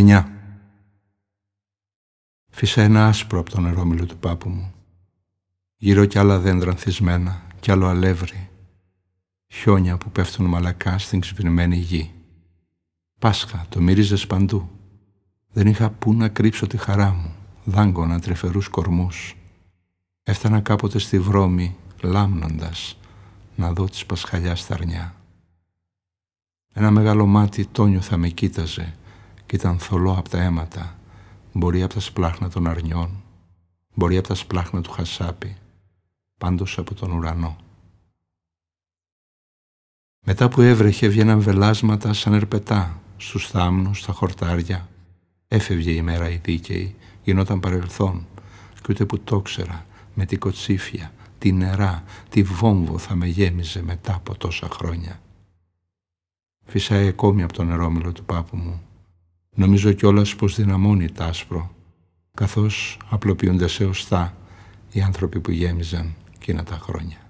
9. Φύσα ένα άσπρο από τον νερόμιλο του πάπου μου. Γύρω κι άλλα δέντρα ανθισμένα, κι άλλο αλεύρι. Χιόνια που πέφτουν μαλακά στην ξυπνημένη γη. Πάσχα, το μυρίζες παντού. Δεν είχα πού να κρύψω τη χαρά μου, δάγκωνα τρυφερούς κορμούς. Έφτανα κάποτε στη βρώμη, λάμνοντας, να δω τις πασχαλιάς αρνιά. Ένα μεγάλο μάτι τόνιο θα με κοίταζε, και ήταν θολό από τα αίματα, μπορεί από τα σπλάχνα των αρνιών, μπορεί από τα σπλάχνα του χασάπι, πάντως από τον ουρανό. Μετά που έβρεχε βγαίναν βελάσματα σαν ερπετά, στους θάμνους, στα χορτάρια. Έφευγε η μέρα η δίκαιη, γινόταν παρελθόν, και ούτε που το ξέρα, με την κοτσίφια, τη νερά, τη βόμβο θα με γέμιζε μετά από τόσα χρόνια. Φυσάει ακόμη από το νερόμυλο του πάπου μου Νομίζω κιόλας πως δυναμώνει τ' άσπρο, καθώς απλοποιούνται σε οστά οι άνθρωποι που γέμιζαν εκείνα τα χρόνια.